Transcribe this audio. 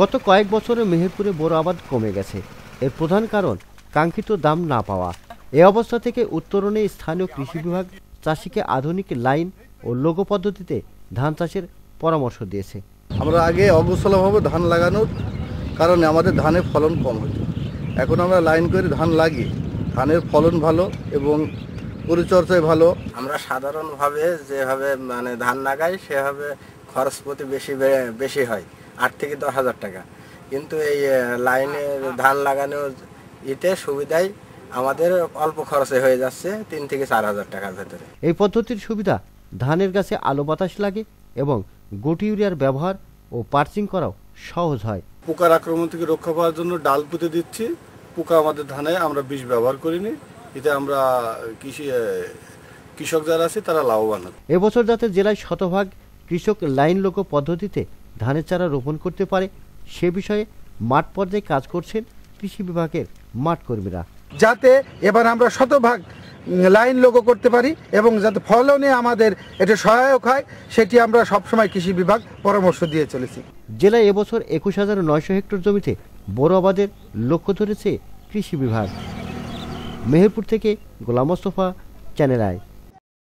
গত কয়েক বছরে মেহেরপুরে বড় আবাদ কমে গেছে এর প্রধান কারণ কাঙ্ক্ষিত দাম না পাওয়া এ অবস্থা থেকে উত্তরণে স্থানীয় কৃষি বিভাগ চাষিকে আধুনিক লাইন ও লোগো পদ্ধতিতে ধান চাষের পরামর্শ দিয়েছে আমরা আগে অগোছলাভাবে ধান লাগানোর কারণে আমাদের ধানে ফলন কম হতো এখন আমরা লাইন করে ধান লাগিয়ে ধানের ফলন ভালো এবং পরিচর্যায় ভালো আমরা সাধারণভাবে যেভাবে মানে ধান লাগাই সেভাবে খরচ প্রতি বেশি বেশি হয় আট থেকে দশ হাজার টাকা কিন্তু এই লাইনে হ্যাঁ, হ্যাঁ। ধান লাগানো এতে সুবিধায় আমাদের অল্প খরচে হয়ে যাচ্ছে তিন থেকে চার হাজার টাকার ভেতরে এই পদ্ধতির সুবিধা ধানের গাছে আলো বাতাস লাগে এবং গোটি ইউরিয়ার ব্যবহার ও পার্চিং করাও সহজ হয় পোকার আক্রমণ থেকে রক্ষা পাওয়ার জন্য ডাল পুঁতে দিচ্ছি পোকা আমাদের ধানে আমরা বিষ ব্যবহার করিনি এতে আমরা কৃষি কৃষক যারা আছে তারা লাভবান এবছর যাতে জেলায় শতভাগ কৃষক লাইন লোক পদ্ধতিতে ধানের চারা রোপণ করতে পারে সে বিষয়ে মাঠ পর্যায়ে কাজ করছেন কৃষি বিভাগের মাঠ কর্মীরা যাতে এবার আমরা শতভাগ লাইন লোক করতে পারি এবং যাতে ফলনে আমাদের এটা সহায়ক হয় সেটি আমরা সবসময় কৃষি বিভাগ পরামর্শ দিয়ে চলেছি জেলায় এবছর একুশ হাজার নয়শো হেক্টর জমিতে বড় আবাদের লক্ষ্য ধরেছে কৃষি বিভাগ মেহেরপুর থেকে গোলাম মোস্তফা চ্যানেল আয়